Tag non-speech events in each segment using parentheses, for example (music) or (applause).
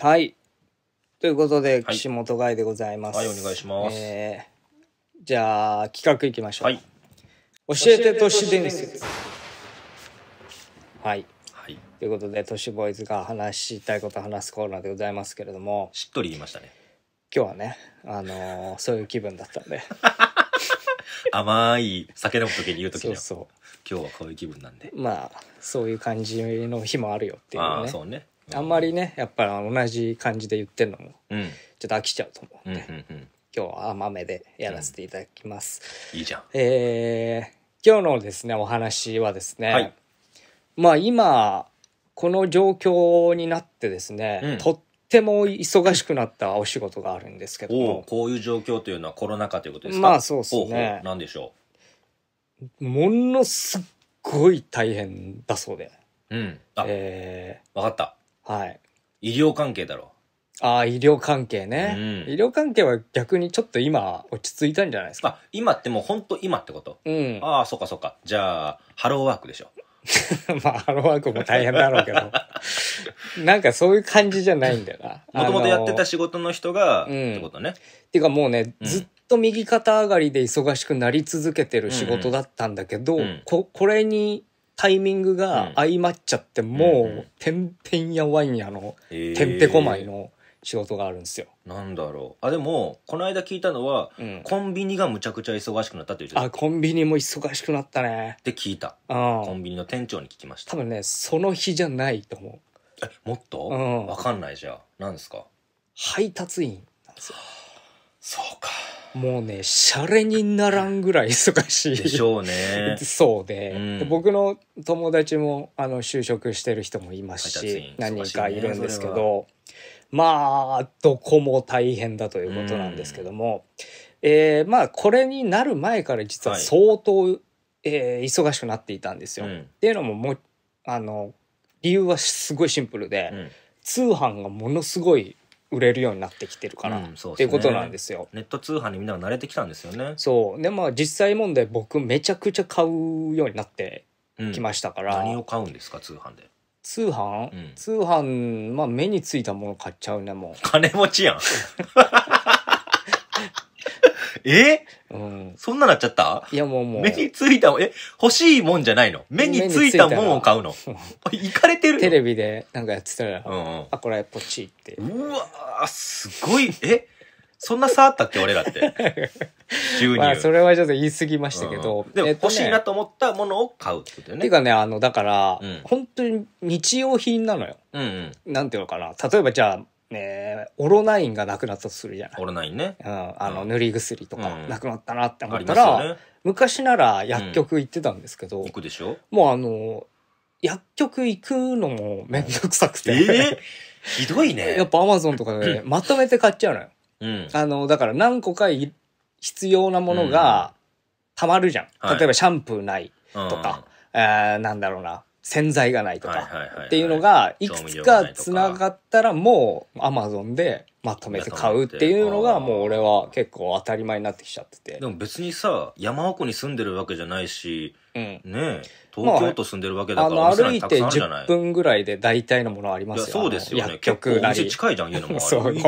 はい。ということで、岸本外でございます。はい、お願いします。えーじゃあ、企画いきましょう。はい。教えて都市伝説。はい。ということで、都市ボーイズが話したいことを話すコーナーでございますけれども、しっとり言いましたね。今日はね、あのーそういう気分だったんで、(laughs) 甘い酒飲む時に言う時そうは、そ今日はこういう気分なんで。まあ、そういう感じの日もあるよっていうね。ああ、そうね。あんまりねやっぱり同じ感じで言ってるのもちょっと飽きちゃうと思うんで、うんうんうん、今日は甘めでやらせていただきます、いいじゃんえー、今日のですねお話はですね、はい、まあ今この状況になってですね、とっても忙しくなったお仕事があるんですけどもこういう状況というのはコロナ禍ということですかまあそうですね何でしょうものすっごい大変だそうでうんあ、えー、分かったはい。医療関係だろ。ああ、医療関係ね、うん、医療関係は逆にちょっと今落ち着いたんじゃないですか。あ、今ってもう本当今ってことうん。ああ、そっかそっか。じゃあ、ハローワークでしょ。(laughs) まあ、ハローワークも大変だろうけど。(laughs) なんかそういう感じじゃないんだよな。もともとやってた仕事の人が、うん、ってことね。っていうかもうね、うん、ずっと右肩上がりで忙しくなり続けてる仕事だったんだけど、ここれにタイミングが相まっちゃって、もう、てんぺんやわんやの、てんぺこまいの仕事があるんですよ。なんだろう。あ、でも、この間聞いたのは、うん、コンビニがむちゃくちゃ忙しくなったって言ってた。あ、コンビニも忙しくなったね。って聞いた。コンビニの店長に聞きました。多分ね、その日じゃないと思う。え、もっとわ、かんないじゃあ。何ですか配達員なんですよ。(sighs) そうか。もうね、シャレにならんぐらい忙しい。でしょうね。そうでうん、で僕の友達も、あの、就職してる人もいますし、し何人かいるんですけど、まあ、どこも大変だということなんですけども、うん、えー、まあ、これになる前から実は相当、はい、えー、忙しくなっていたんですよ。うん、っていうのも、もあの、理由はすごいシンプルで、通販がものすごい売れるようになってきてるから、うんっねっていうことなんですよ。ネット通販にみんなが慣れてきたんですよね。そうでまあ実際問題僕めちゃくちゃ買うようになってきましたから、何を買うんですか通販で。通販、うん通販まあ目についたもの買っちゃうねもう金持ちやん。(laughs) えうん。そんななっちゃったいやもうもう。目についたもん、え、欲しいもんじゃないの目についたもんを買うの。い (laughs) かれてるテレビでなんかやってたら、うんうんあ、これポチって。うわすごい、えそんな差あったって、俺らって。収入。(laughs) まあ、それはちょっと言い過ぎましたけど。うんでも欲しいなと思ったものを買うってことよね。いうかね、あの、だから、うん本当に日用品なのよ。うんうん。なんていうのかな。例えばじゃあ、ねオロナインがなくなったとするじゃない。オロナインね。うん、あの、塗り薬とか、なくなったなって思ったら、うんね、昔なら薬局行ってたんですけど、うん、行くでしょもうあの、薬局行くのもめんどくさくて、えー。ひどいね。(laughs) やっぱアマゾンとかで、ね、まとめて買っちゃうのよ。うん、あの、だから何個か必要なものが、たまるじゃん。うん、例えばシャンプーないとか、はい、えー、なんだろうな。洗剤がないとかっていうのがいくつかつながったらもうアマゾンでまとめて買うっていうのがもう俺は結構当たり前になってきちゃっててでも別にさ山奥に住んでるわけじゃないし、うん、ね東京都住んでるわけだから、まあ、あの歩いて10分ぐらいで大体のものありますよそうですよね結構お近いじゃん家のもそういい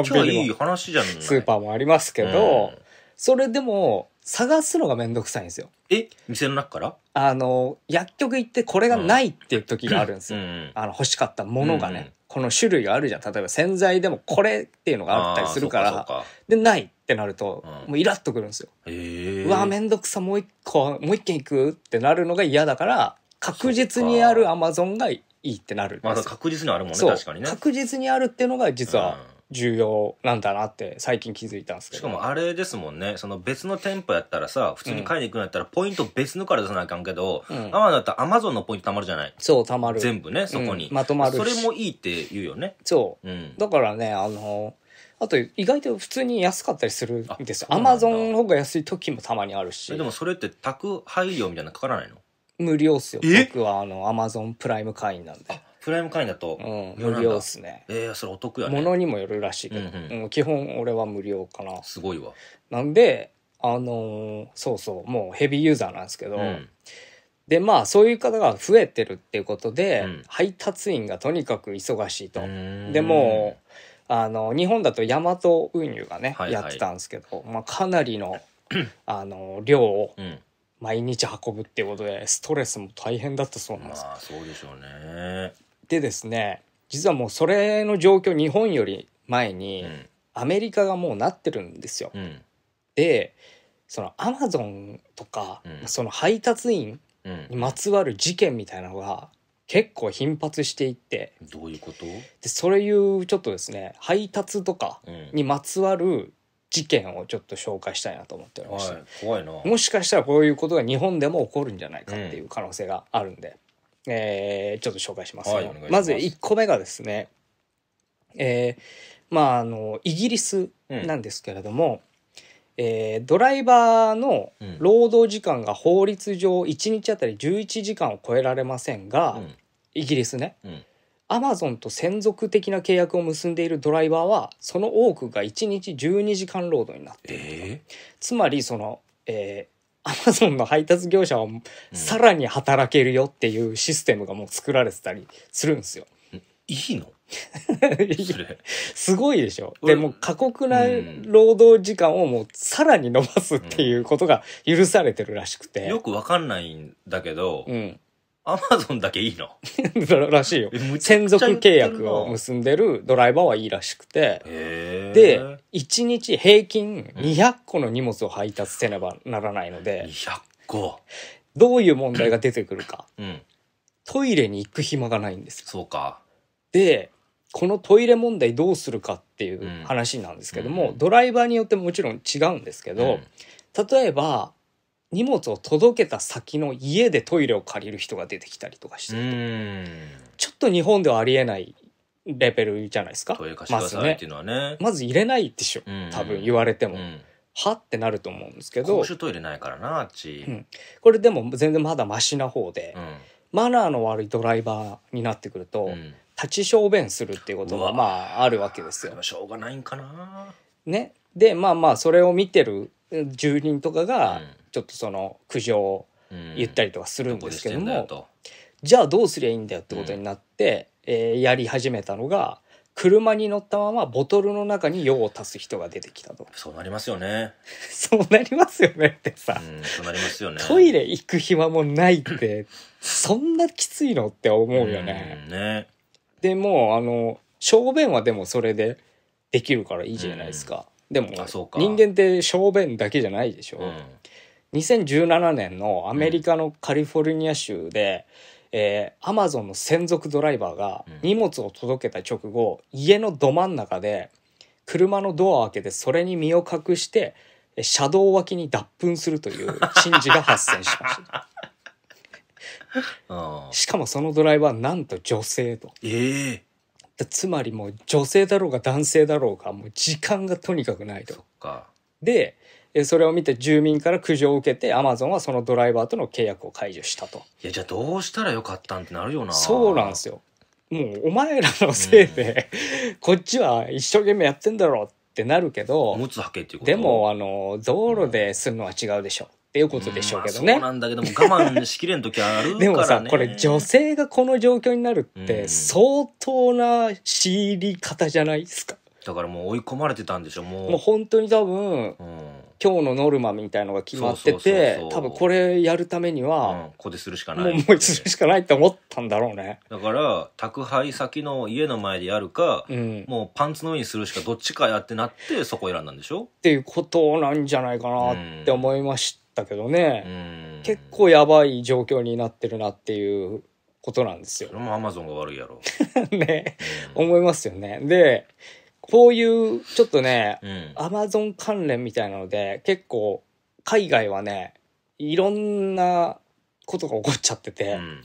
話じゃんスーパーもありますけど、うんそれでも、探すのがめんどくさいんですよ。え店の中からあの、薬局行ってこれがないっていう時があるんですよ。うんあの、欲しかったものがね、うんこの種類があるじゃん。例えば洗剤でもこれっていうのがあったりするから、かで、ないってなると、もうイラッとくるんですよ。えうえうわ、めんどくさ、もう一個、もう一軒行くってなるのが嫌だから、確実にあるアマゾンがいいってなるんですまよだ確実にあるもんねそう確かにね確実にあるっていうのが実は重要なんだなって最近気づいたんですけど、しかもあれですもんねその別の店舗やったらさ普通に買いに行くんやったらポイント別のから出さなあかんけど、うん、アマだったらアマゾンのポイントたまるじゃないそうたまる全部ねそこに、うん、まとまるそれもいいって言うよねそう、うん、だからねあのあと意外と普通に安かったりするんですよアマゾンの方が安い時もたまにあるしでもそれって宅配料みたいなのかからないの無料っすよ僕はあのアマゾンプライム会員なんでプライム会員だと、無料っすねえー、それお得やねにもよるらしいけど、うんうん、基本俺は無料かなすごいわなんであのー、そうそうもうヘビーユーザーなんですけど、うん、でまあそういう方が増えてるっていうことで、うん、配達員がとにかく忙しいとでもあの日本だとヤマト運輸がね、はいはい、やってたんですけど、まあ、かなりの (clears throat) あの量を、うん毎日運ぶっていうことでストレスも大変だったそうなんです、まあ、そうでしょうねでですね実はもうそれの状況日本より前にアメリカがもうなってるんですよ。うん、でそのアマゾンとか、うん、その配達員にまつわる事件みたいなのが結構頻発していってどういうことでそういうちょっとですね配達とかにまつわる事件をちょっと紹介したいなと思っておりまして、はい、怖いなもしかしたらこういうことが日本でも起こるんじゃないかっていう可能性があるんで。うんえー、ちょっと紹介します、はい、ますまず1個目がですね、えー、まああのイギリスなんですけれども、うん、えー、ドライバーの労働時間が法律上1日あたり11時間を超えられませんが、うん、イギリスね、うんアマゾンと専属的な契約を結んでいるドライバーはその多くが1日12時間労働になっている、えー、つまりその、えアマゾンの配達業者はさらに働けるよっていうシステムがもう作られてたりするんですよ。いいの (laughs) すごいでしょ。でも過酷な労働時間をもうさらに伸ばすっていうことが許されてるらしくて。よくわかんないんだけど、うん、アマゾンだけいいの (laughs) らしいよ。専属契約を結んでるドライバーはいいらしくて。で、1日平均200個の荷物を配達せねばならないので。200個どういう問題が出てくるか。うん、トイレに行く暇がないんですよ。そうか。で、このトイレ問題どうするかっていう話なんですけども、うん、ドライバーによってもちろん違うんですけど、うん、例えば、荷物を届けた先の家でトイレを借りる人が出てきたりとかしてるとちょっと日本ではありえないレベルじゃないですかねまず入れないでしょ多分言われても。はってなると思うんですけど公衆トイレないからなあっち、うん、これでも全然まだマシな方で、うん、マナーの悪いドライバーになってくると、うん、立ち小便するっていうことがまああるわけですよしょうがないんかなねでまあまあそれを見てる住人とかが、ちょっとその苦情を言ったりとかするんですけども、どじゃあどうすりゃいいんだよってことになって、うん、えー、やり始めたのが車に乗ったままボトルの中に用を足す人が出てきたとそうなりますよね (laughs) そうなりますよねってさ、そうなりますよねトイレ行く暇もないって (laughs) そんなきついのって思うよね、ね、でもあの小便はでもそれでできるからいいじゃないですか、うん、でも人間って小便だけじゃないでしょ、うん2017年のアメリカのカリフォルニア州で、えー、アマゾンの専属ドライバーが荷物を届けた直後、うん、家のど真ん中で車のドアを開けてそれに身を隠して車道脇に脱粉するという珍事が発生しました。(laughs) しかもそのドライバーなんと女性と。えー、つまりもう女性だろうが男性だろうがもう時間がとにかくないと。でそれを見て住民から苦情を受けてアマゾンはそのドライバーとの契約を解除したといやじゃあどうしたらよかったんってなるよなそうなんですよもうお前らのせいで、うん、こっちは一生懸命やってんだろうってなるけどでもあの道路でするのは違うでしょ、うんっていうことでしょうけどね。そうなんだけども我慢しきれん時あるから、ね、でもさ、これ女性がこの状況になるって相当な仕入り方じゃないですか。だからもう追い込まれてたんでしょもう。もう本当に多分、うん、今日のノルマみたいのが決まってて多分これやるためには、うん、ここでするしかないもうするしかないって思ったんだろうねだから宅配先の家の前でやるか、うん、もうパンツの上にするしかどっちかやってなってそこ選んだんでしょっていうことなんじゃないかなって思いましたけどね、結構やばい状況になってるなっていうことなんですよそれもアマゾンが悪いやろ (laughs) ね、思いますよねでこういう、ちょっとね、アマゾン関連みたいなので、結構、海外はね、いろんなことが起こっちゃってて、うん、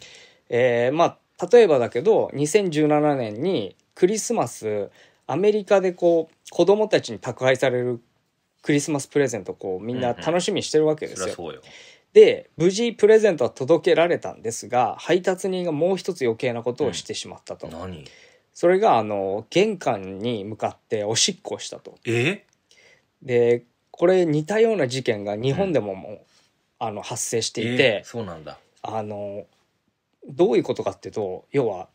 えー、まあ、例えばだけど、2017年にクリスマス、アメリカでこう、子供たちに宅配されるクリスマスプレゼントこう、みんな楽しみにしてるわけですよ。うんうん、よで、無事プレゼントは届けられたんですが、配達人がもう一つ余計なことをしてしまったと。うんそれがあの玄関に向かっておしっこしたと。えでこれ似たような事件が日本でももう、あの発生していて、そうなんだ。あのどういうことかっていうと要は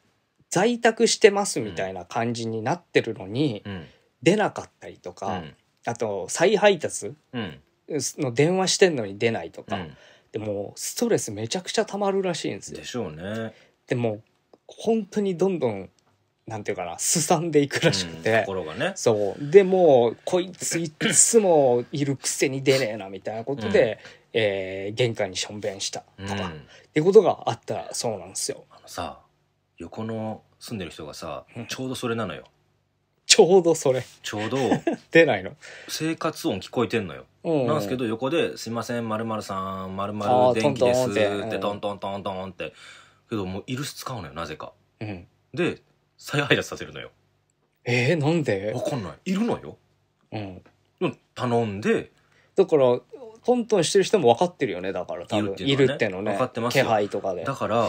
在宅してますみたいな感じになってるのに、うん出なかったりとか、うんあと再配達の電話してんのに出ないとうか、ん。でもうストレスめちゃくちゃたまるらしいんですよで。しょうね。でも本当にどんどんなんていうかな、すさんでいくらしくて。うん、がね。そう。でも、こいついつもいるくせに出ねえな、みたいなことで、うん、えー、玄関にしょんべんしたとか、うん、ってことがあったそうなんですよ。あのさ、横の住んでる人がさ、ちょうどそれなのよ。ちょうどそれ。ちょうど。(laughs) 出ないの生活音聞こえてんのよ。うんなんですけど、横で、すいません、まるまるさん、まるまる電気ですって、トントントントンって。けど、もう、イルス使うのよ、なぜか。うん、で、再配達させるのよ。えー、なんでわかんない。いるのよ。うん。うん頼んで、だから、トントンしてる人も分かってるよね、だから、多分。いるっってていってのね分かってます気配とかでだ。から、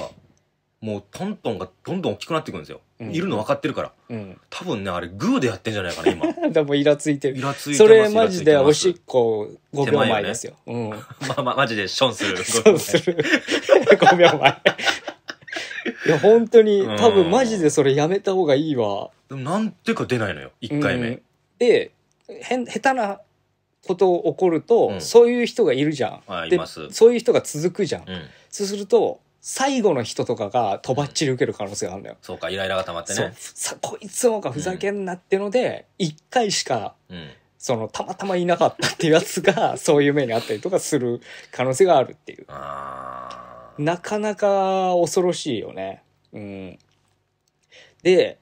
もうトントンがどんどん大きくなっていくんですよ。うんいるの分かってるから。うん。多分ね、あれグーでやってんじゃないかな、今。(laughs) でもイラついてる。イラついてる。それマジでおしっ。こ5秒前ですよ。うん。まあまあ、マジでションする。そ (laughs) うする。5 (laughs) 秒前。いや、本当に、多分マジでそれやめた方がいいわ。でもなんていうか出ないのよ、1回目。うんで、へん、下手なこと起こると、うんそういう人がいるじゃん。でそういう人が続くじゃん。うん。そうすると、最後の人とかがとばっちり受ける可能性があるんだよ。そうか、イライラが溜まってね。さこいつもがふざけんなってので、一回しかうん。そのたまたまいなかったっていうやつがそういう目にあったりとかする可能性があるっていうあなかなか恐ろしいよね。うん。で、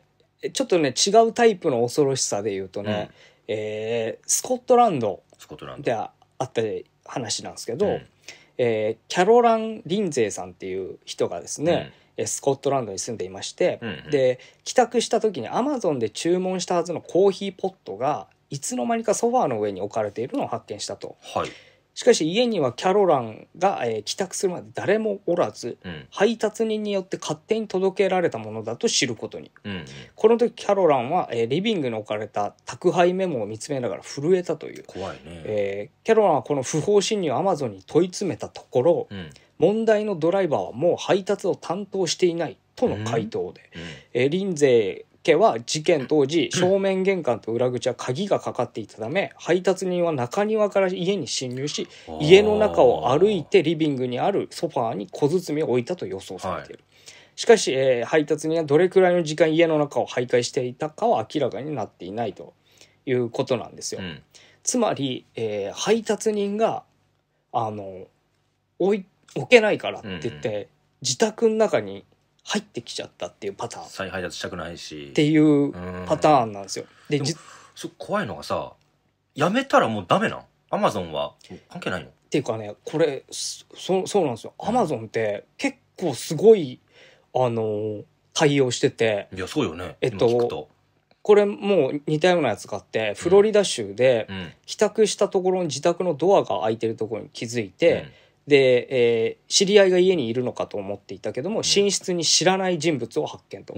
ちょっとね、違うタイプの恐ろしさで言うとね、うん、えー、スコットランドであった話なんですけど、うん、えー、キャロラン・リンゼイさんっていう人がですね、うん、スコットランドに住んでいまして、うんうん、で帰宅した時にアマゾンで注文したはずのコーヒーポットがいつの間にかソファーの上に置かれているのを発見したと。はいしかし家にはキャロランが、えー、帰宅するまで誰もおらず、うん配達人によって勝手に届けられたものだと知ることにうんこの時キャロランは、えーリビングに置かれた宅配メモを見つめながら震えたという、怖いね、えーキャロランはこの不法侵入をアマゾンに問い詰めたところうん問題のドライバーはもう配達を担当していないとの回答で、えーリンゼ家は事件当時正面玄関と裏口は鍵がかかっていたため配達人は中庭から家に侵入し家の中を歩いてリビングにあるソファーに小包を置いたと予想されている。しかし、えー、配達人はどれくらいの時間家の中を徘徊していたかは明らかになっていないということなんですよ。うん、つまり、えー、配達人があの置い置けないからって言って、うん、自宅の中に入ってきちゃったっていうパターン再配達したくないし。っていうパターンなんですよ。ででじ怖いのがさ、やめたらもうダメなアマゾンは関係ないのていうかねこれそそうなんですよ。アマゾンって結構すごいあの対応してていや、そうよね。えっとと。これもう似たようなやつがあってフロリダ州で帰宅したところに自宅のドアが開いてるところに気づいて、で、えー、知り合いが家にいるのかと思っていたけども、寝室に知らない人物を発見と。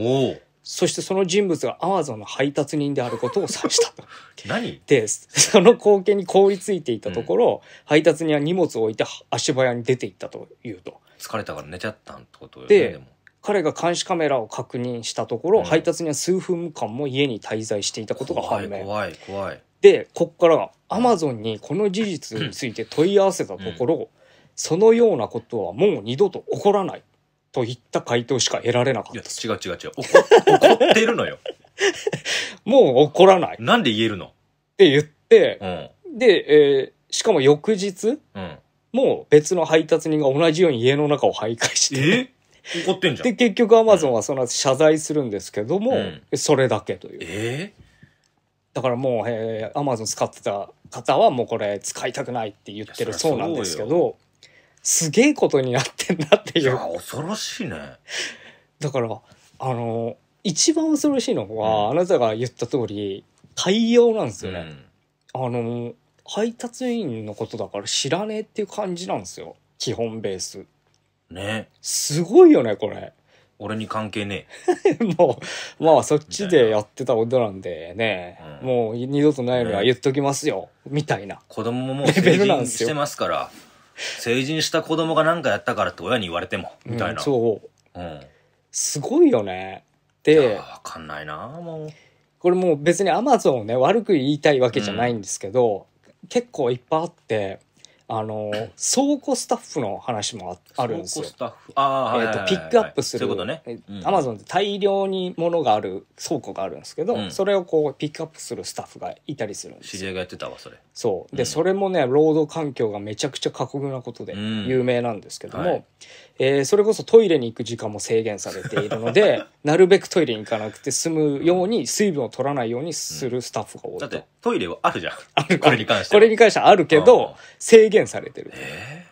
そしてその人物がアマゾンの配達人であることを察したと。(laughs) 何で、その光景に凍りついていたところ、うん、配達人は荷物を置いて足早に出ていったというと。疲れたから寝ちゃったんってことよね。で彼が監視カメラを確認したところ、うん、配達人は数分間も家に滞在していたことが判明。怖い怖いで、ここからアマゾンにこの事実について問い合わせたところ、うんそのようなことはもう二度と起こらないといった回答しか得られなかったです。違う違う違う。(laughs) 怒ってるのよ。(laughs) もう怒らない。っなんで言えるのて言って、うん。で、えーしかも翌日、うん。もう別の配達人が同じように家の中を徘徊して、え怒ってんじゃで、結局アマゾンはその後謝罪するんですけども、うんそれだけという。えだからもう、えー、アマゾン使ってた方はもうこれ使いたくないって言ってるそうなんですけど、すげえことになってんだっていいや恐ろしいねだからあの一番恐ろしいのは、うんあなたが言った通り対応なんですよね、あの配達員のことだから知らねえっていう感じなんですよ基本ベースねすごいよねこれ俺に関係ねえ。(laughs) もうまあそっちでやってたことなんでね、うんもう二度とないのは言っときますよみたいな子供ももう成人してますから成人した子供が何かやったからって親に言われても、みたいな。うん、そう。うん。すごいよね。で、分かんないなもう。これもう別にアマゾンをね、悪く言いたいわけじゃないんですけど、うん、結構いっぱいあって、あの、倉庫スタッフの話もあるんですよ。ッあえっ、と、はいはいピックアップする。そういうことね。アマゾンって大量に物がある倉庫があるんですけど、うん、それをこう、ピックアップするスタッフがいたりするんです知り合いがやってたわ、それ。そうで、うんそれもね労働環境がめちゃくちゃ過酷なことで有名なんですけども、はいえーそれこそトイレに行く時間も制限されているので (laughs) なるべくトイレに行かなくて済むように水分を取らないようにするスタッフが多いだってトイレはあるじゃん。あるこれに関してこは。れに関してはあるけど制限されてるえ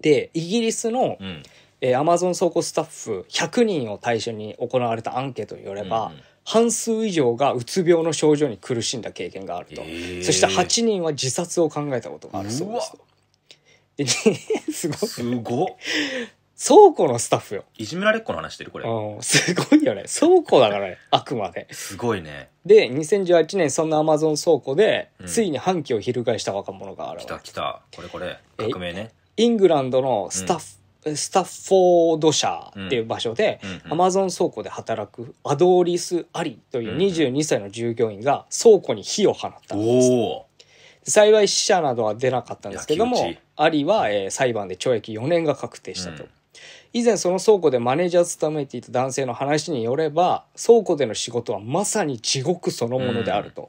でイギリスのー、うん。えー a m a 倉庫スタッフ100人を対象に行われたアンケートによれば、うんうん半数以上がうつ病の症状に苦しんだ経験があると、えー、そして8人は自殺を考えたことがあるそうですと。すごい、ね、(laughs) すご倉庫のスタッフよ。いじめられっ子の話してるこれ。すごいよね。倉庫だからね、(laughs) あくまで。すごいね。で、2018年そんなアマゾン倉庫で、うん、ついに反旗を翻した若者があるきたきた。これこれ。革命ね。イングランドのスタッフ、スタッフォード社っていう場所で、アマゾン倉庫で働くアドーリス・アリという22歳の従業員が倉庫に火を放ったんです。幸い死者などは出なかったんですけども、アリは、えー、裁判で懲役4年が確定したと。うん以前その倉庫でマネージャーを務めていた男性の話によれば倉庫での仕事はまさに地獄そのものであると、うん、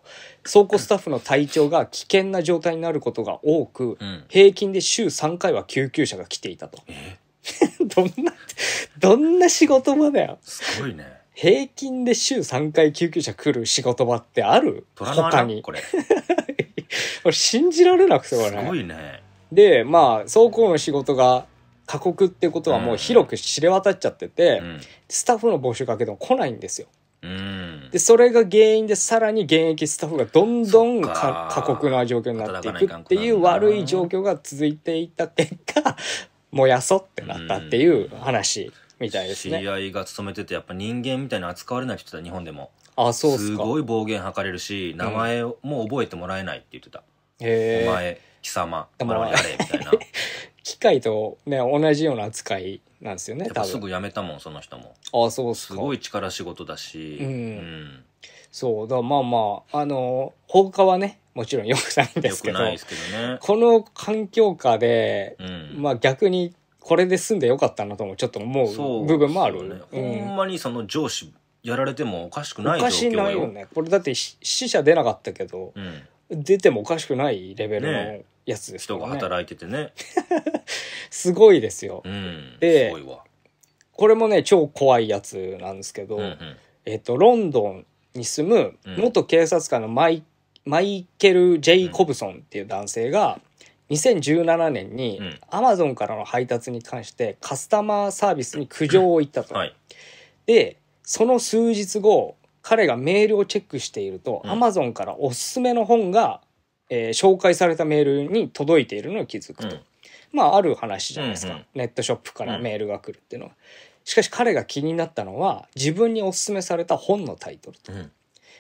倉庫スタッフの体調が危険な状態になることが多く、うん、平均で週3回は救急車が来ていたと、え (laughs) どんな、どんな仕事場だよ。すごいね。平均で週3回救急車来る仕事場ってある他に。これ。(laughs) 信じられなくて、すごいね。で、まあ、走行の仕事が過酷ってことはもう広く知れ渡っちゃってて、うん。スタッフの募集かけても来ないんですよ。うん。で、それが原因でさらに現役スタッフがどんどん過酷な状況になっていくっていう悪い状況が続いていた結果、燃やそってなったっていう話みたいですね。知り合いが勤めててやっぱ人間みたいな扱われない人てた日本でも。あそうすごい暴言吐かれるし名前も覚えてもらえないって言ってた。お前貴様やれみたいな。(laughs) 機械とね同じような扱いなんですよね。すぐ辞めたもんその人も。あそうすごい力仕事だし。うん。うんそう、だまあまあ、あの、放火はね、もちろんよくないんですけど、けどね、この環境下で、まあ逆にこれで済んでよかったなともちょっと思う部分もあるよね、ほんまにその上司やられてもおかしくないおかしないよねこれだって死者出なかったけど、うん、出てもおかしくないレベルのやつですね、ね、人が働いててね (laughs) すごいですよ、うん、でこれもね超怖いやつなんですけど、うんうん、えっ、ー、とロンドンに住む元警察官のマイうん、マイケル・ジェイ・コブソンっていう男性が、2017年にアマゾンからの配達に関してカスタマーサービスに苦情を言ったと。はい。でその数日後彼がメールをチェックしていると、アマゾンからおすすめの本が、えー紹介されたメールに届いているのに気づくと、まあある話じゃないですか、うんうんネットショップからメールが来るっていうのは、しかし彼が気になったのは自分におすすめされた本のタイトルとうん。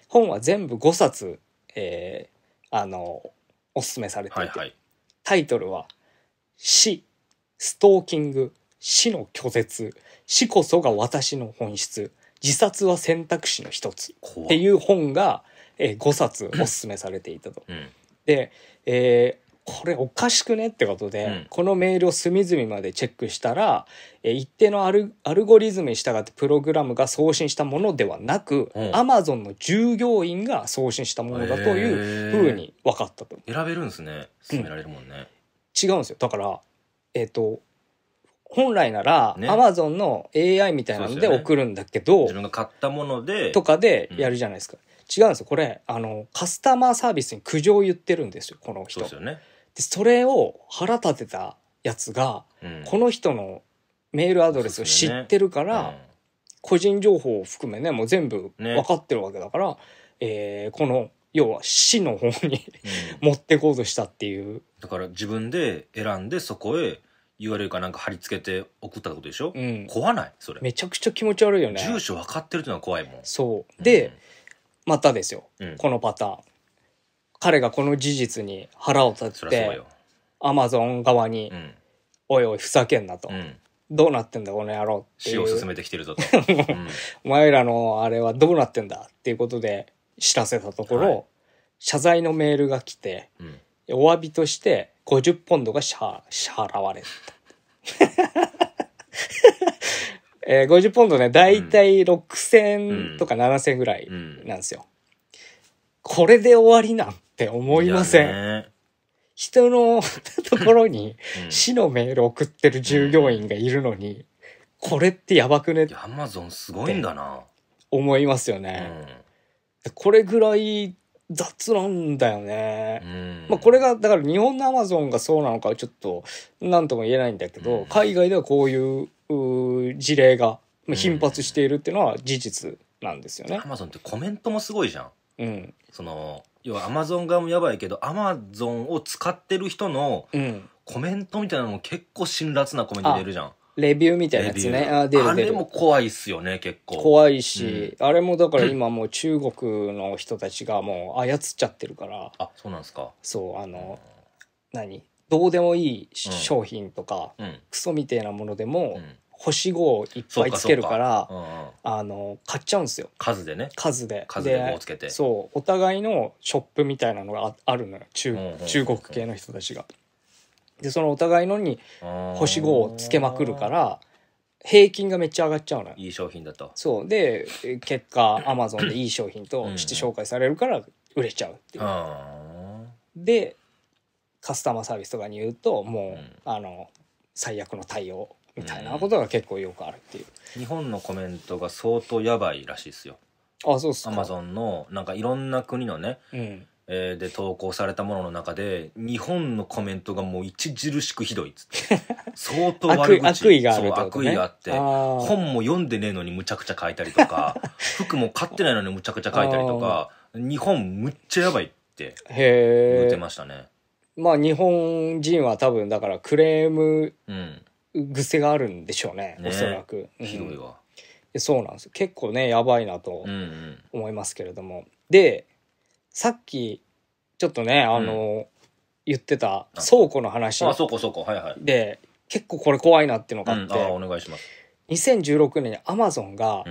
本は全部5冊、えーあのおすすめされていて、はいはい。タイトルは「死」「ストーキング」「死の拒絶」「死こそが私の本質」「自殺は選択肢の一つ」っていう本が、えー、5冊おすすめされていたと。うん、で、えこれおかしくねってことで、うん、このメールを隅々までチェックしたら、え一定のアルアルゴリズムに従ってプログラムが送信したものではなく、うん、Amazon の従業員が送信したものだというふうに分かったと。選べるんですね。進められるもんね。うん、違うんですよ。だから、えっ、ー、と、本来なら、ね、Amazon の AI みたいなので送るんだけど、ね、自分が買ったもので。とかでやるじゃないですか。うん、違うんですよ。これ、あの、カスタマーサービスに苦情を言ってるんですよ、この人。そうですよね。で、それを腹立てたやつが、この人のメールアドレスを知ってるから、個人情報を含めね、もう全部分かってるわけだから、ねえー、この、要は死の方に持ってこうとしたっていう。だから自分で選んでそこへわれるかなんか貼り付けて送ったってことでしょ、うん、怖ないそれ。めちゃくちゃ気持ち悪いよね。住所分かってるっていうのは怖いもん。そう。で、うん、またですよ、うん、このパターン。彼がこの事実に腹を立てて、アマゾン側に、おいおい、ふざけんなと。どうなってんだ、この野郎っていう。死を進めてきてるぞと。(laughs) お前らのあれはどうなってんだっていうことで知らせたところ、謝罪のメールが来て、お詫びとして50ポンドが支払われた。(laughs) えー、50ポンドね、だいたい6000とか7000ぐらいなんですよ。うんうん、これで終わりなんって思いません。人の (laughs) ところに死のメール送ってる従業員がいるのに、これってやばくねアマゾンすごいんだな。思いますよね。これぐらい雑なんだよね。まあこれが、だから日本のアマゾンがそうなのかはちょっと何とも言えないんだけど、海外ではこういう事例が頻発しているっていうのは事実なんですよね。アマゾンってコメントもすごいじゃん。うん。その、要はアマゾン側もやばいけどアマゾンを使ってる人のうんコメントみたいなのも結構辛辣なコメント出るじゃんレビューみたいなやつねあ出るあれも怖いっすよね結構怖いし、あれもだから今もう中国の人たちがもう操っちゃってるからあそうなんですかそうあの何どうでもいい商品とか、うんクソみたいなものでも、うん星5をいっぱいつけるからあの買っちゃうんですよ数でね数で数で5つけてそうお互いのショップみたいなのがあるのよ中中国系の人たちが。でそのお互いのに星5をつけまくるから平均がめっちゃ上がっちゃうのよいい商品だとそうで結果アマゾンでいい商品として紹介されるから売れちゃうっていう、でカスタマーサービスとかに言うともう、うん、あの最悪の対応みたいなことが結構よくあるっていう、日本のコメントが相当やばいらしいですよあそうっすアマゾンのなんかいろんな国のね、うんえーで投稿されたものの中で日本のコメントがもう著しくひどいっつって (laughs) 相当悪口悪意があるってことね悪意があってあ本も読んでねえのにむちゃくちゃ書いたりとか (laughs) 服も買ってないのにむちゃくちゃ書いたりとか日本むっちゃやばいって言っへてましたね、まあ日本人は多分だからクレームうん癖があるんでしょうねねおそらく、うん、ひどいわそうなんです結構ねやばいなと思いますけれども、うんうん、でさっきちょっとねあの、うん、言ってた倉庫の話あ倉庫倉庫はいはいで結構これ怖いなっていうのがあって、うん、あお願いします2016年にアマゾンが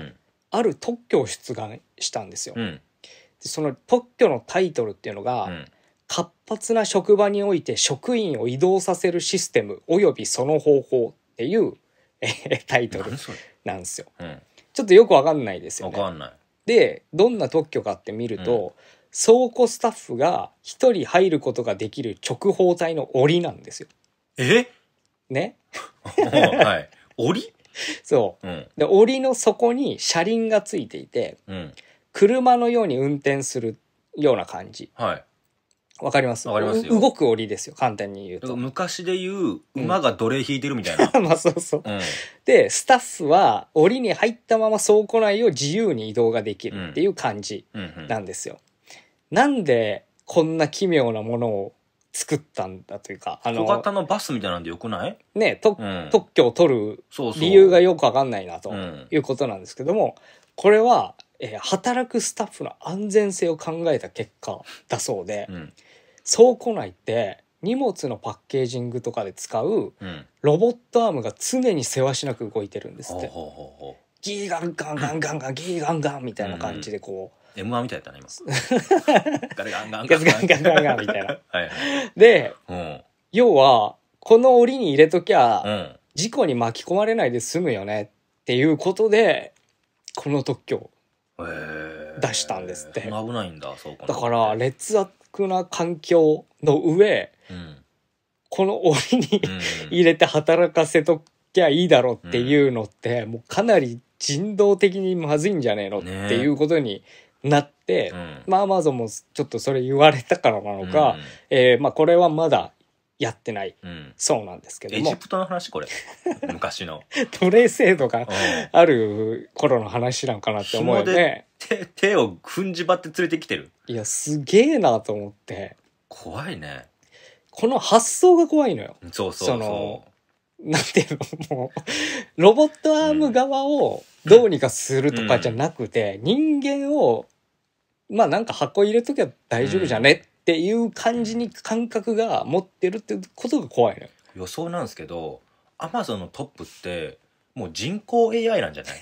ある特許を出願したんですよ、うん、その特許のタイトルっていうのが、うん活発な職場において職員を移動させるシステム及びその方法っていう、えタイトルなんですよ、うん、ちょっとよくわかんないですよね。でどんな特許かって見ると、うん、倉庫スタッフが1人入ることができる直方体の檻なんですよ。えね (laughs) はい、檻 (laughs) そう、うん、で檻の底に車輪がついていて、車のように運転するような感じ。はいわかりますわかりますよ動く檻ですよ、簡単に言うと。昔で言う馬が奴隷引いてるみたいな、(laughs) まあそうそう。うんで、スタッフは檻に入ったまま倉庫内を自由に移動ができるっていう感じうんうんなんですよ。なんでこんな奇妙なものを作ったんだというか、あ小の、型のバスみたいなんでよくない、ね、とうん、特許を取る理由がよくわかんないなということなんですけども、これは、え働くスタッフの安全性を考えた結果だそうで、うん倉庫内って荷物のパッケージングとかで使うロボットアームが常にせわしなく動いてるんですってうほギーガンガンガンガンガンギーガンガンみたいな感じでこう M1 みたいだったね今ガリガンガンうガガンンガンガンガンガみたいな。はいはいでうん要はこの檻に入れときうゃん事故に巻き込まれないで済むよねっていうことでこの特許を出したんですってそな危ないんだそうかだからレッツ・アッ酷な環境の上、うん、この檻に (laughs) 入れて働かせときゃいいだろうっていうのって、もうかなり人道的にまずいんじゃねえのっていうことになって、ね、まあアマゾンもちょっとそれ言われたからなのか、うん、えー、まあ、これはまだやってない、そうなんですけどエジプトの話これ (laughs) 昔の奴隷制度がある頃の話なんかなって思うよね。手手を踏んじばって連れてきてるいや、すげえなと思って、怖いねこの発想が怖いのよ。そうそうそそのなんていうの、もう、ロボットアーム側をどうにかするとかじゃなくて、人間を、まあなんか箱入れときゃ大丈夫じゃねっていう感じに感覚が持ってるってことが怖いのよ。予想なんですけどアマゾンのトップってもう人工 AI なんじゃな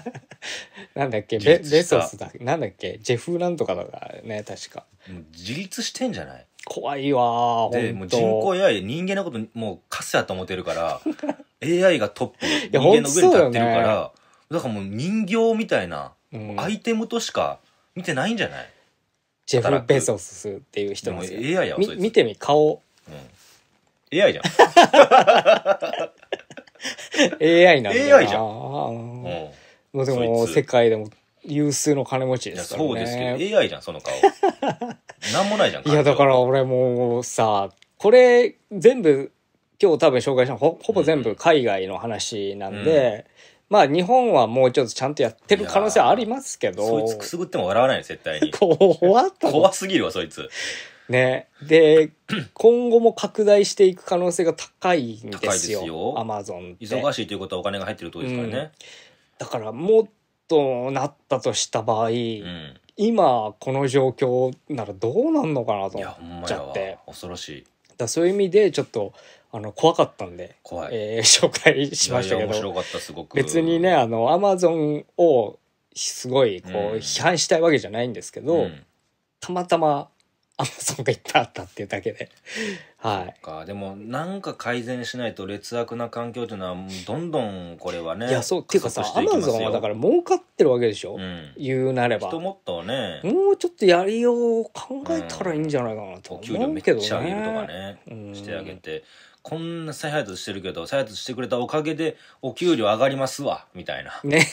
い (laughs) なんだっけベベソスだなんだっけジェフなんとかだからね確か自立してんじゃない怖いわでもう人工 AI 人間のこともうカスやと思ってるから AI (laughs) がトップ人間の上に立ってるからだ、からもう人形みたいな、うん、アイテムとしか見てないんじゃないジェフ・ベゾスっていう人なんですよ。も AI やみい見てみ、顔。うん、AI じゃん AI なんだよ AI じゃんもうでも、世界でも有数の金持ちですからね。そうですけど AI じゃんその顔 (laughs) なんもないじゃんいや、だから俺もうさ、これ全部、今日多分紹介したのほほぼ全部海外の話なんで、まあ日本はもうちょっとちゃんとやってる可能性はありますけど。そいつくすぐっても笑わないよ、絶対に。怖っ怖すぎるわ、そいつ。ね。で、(clears throat) 今後も拡大していく可能性が高いんですよ。アマゾン忙しいということはお金が入ってるとですからね、うん、だからもっとなったとした場合、うん、今この状況ならどうなんのかなと思っちゃって。恐ろしい。だそういう意味でちょっとあの怖かったんで、怖いえー (laughs) 紹介しましたけいやいや面ど白かったすごく別にねあのアマゾンをすごいこううん批判したいわけじゃないんですけど、うんたまたまアマゾンがいっぱいあったっていうだけではいかでもなんか改善しないと劣悪な環境というのはどんどんこれはねいやそうっていうかさアマゾンはだから儲かってるわけでしょ、うん言うなれば人もっとねうちょっとやりようを考えたらいいんじゃないかなとお給思うけどね。ちゃ上げるとかね、うんしてあげてこんな再配達してるけど、再配達してくれたおかげで、お給料上がりますわ、みたいな。ね。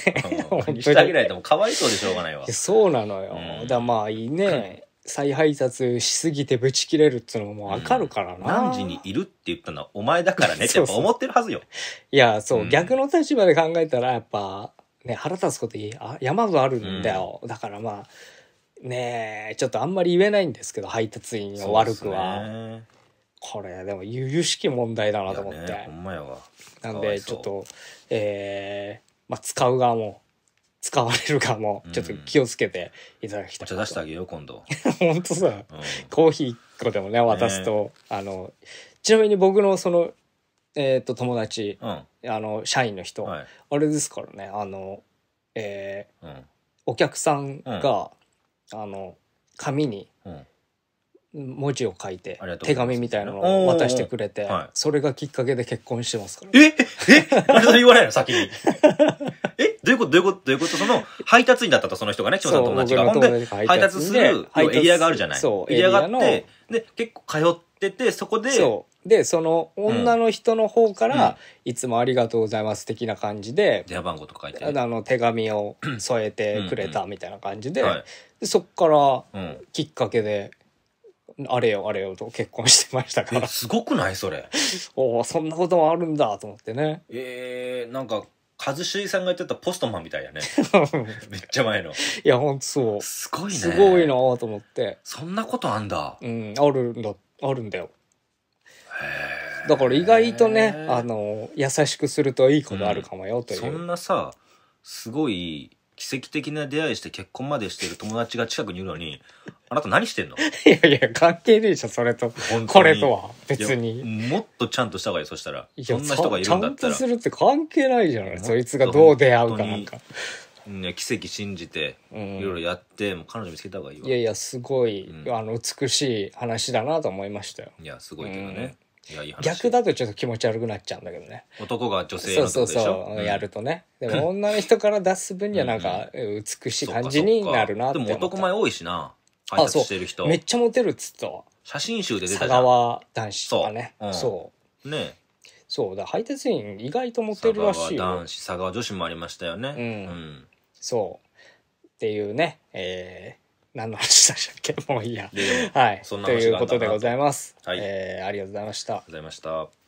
にしてあげられてもかわいそうでしょうがないわ。そうなのよ。うん、だまあいいね。再配達しすぎてブチ切れるっつうのももうわかるからな、うん、何時にいるって言ったのはお前だからねってやっぱ (laughs) 思ってるはずよ。いや、そう、うん、逆の立場で考えたらやっぱ、ね、腹立つこと山ほどあるんだよ。だからまあ、ねえ、ちょっとあんまり言えないんですけど、配達員を悪くは。これでも由々しき問題だなと思って、ね、なんでちょっとえー、まあ使う側も使われる側もちょっと気をつけていただきたい、うお茶出してあげよう今度 (laughs) 本当さ、うん、コーヒー1個でもね渡すと、ね、あのちなみに僕のそのえっ、と友達、うん、あの社員の人、はい、あれですからねあのえーお客さんが、あの紙に文字を書いて手紙みたいなのを渡してくれて、それがきっかけで結婚してますから。え (laughs) えあれそれ言わないの先に。(laughs) えどういうことどういうことどういうことその配達員だったとその人がね、長葉さん友達が。ほんで配達するエリアがあるじゃない。エリアがあって、で、結構通ってて、そこで。で、その女の人の方から、いつもありがとうございます的な感じで、電話番号と書いて。あの、手紙を添えてくれたみたいな感じで、そっからきっかけで、あれよあれよと結婚してましたから。すごくないそれ。おお、そんなこともあるんだと思ってね。えー、なんか、一茂さんが言ってたポストマンみたいやね。(laughs) めっちゃ前の。いや、ほんとそう。すごいね。すごいなと思って。そんなことあんだ。うん、あるんだ、あるんだよ。え。だから意外とね、あの、優しくするといいことあるかもよという。そんなさ、すごい、奇跡的な出会いして結婚までしてる友達が近くにいるのに、あなた何してんのいやいや、関係ねえじゃん、それと。これとは、別に。もっとちゃんとした方がいい、そしたら。そんな人がいるんだったら。ちゃんとするって関係ないじゃない、そいつがどう出会うかなんか。ね、奇跡信じていろいろやって、うん、もう彼女見つけた方がいいわいやいやすごい、うん、あの美しい話だなと思いましたよいやすごいけどね、うん逆だとちょっと気持ち悪くなっちゃうんだけどね男が女性そうそうそう、やるとねでも女の人から出す分にはなんか美しい感じになるなでも男前多いしな配あ達そうしてる人めっちゃモテるっつった写真集で出佐たじ川男子とかねそう,、ねそうだ配達員意外とモテるらしいよ男子佐川女子もありましたよねうんそうっていうね、え何の話でしたっけ (laughs) もういいや。はい。ということでございます。はいえーありがとうございました。ありがとうございました。